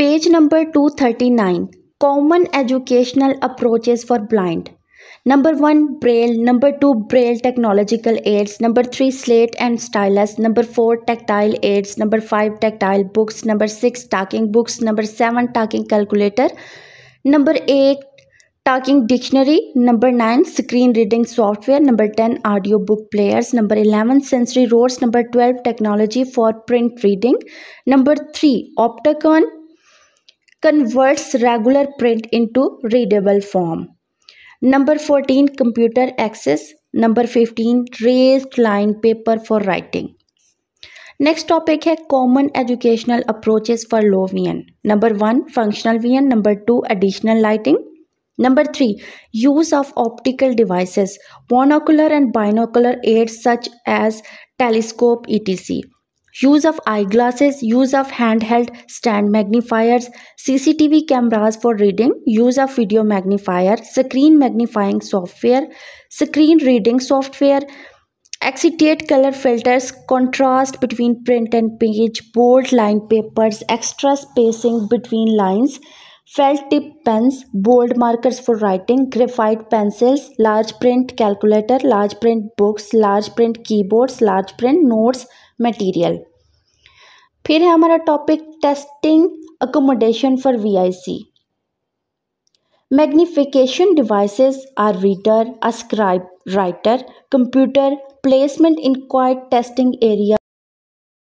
Page number 239 Common Educational Approaches for Blind. Number 1 Braille, number 2 Braille technological aids, number 3 slate and stylus, number 4 tactile aids, number 5 tactile books, number 6 talking books, number 7 talking calculator, number 8 talking dictionary, number 9 screen reading software, number 10 audio book players, number 11 sensory roads, number 12 technology for print reading, number 3 opticon converts regular print into readable form. Number 14 computer access. Number 15 raised line paper for writing. Next topic is common educational approaches for low VN. Number one, functional VN. Number two, additional lighting. Number three, use of optical devices, monocular and binocular aids such as telescope, etc use of eyeglasses, use of handheld stand magnifiers, CCTV cameras for reading, use of video magnifier, screen magnifying software, screen reading software, acetate color filters, contrast between print and page, bold line papers, extra spacing between lines, felt tip pens, bold markers for writing, graphite pencils, large print calculator, large print books, large print keyboards, large print notes material. फिर है हमारा topic testing accommodation for VIC magnification devices are reader a scribe writer computer placement in quiet testing area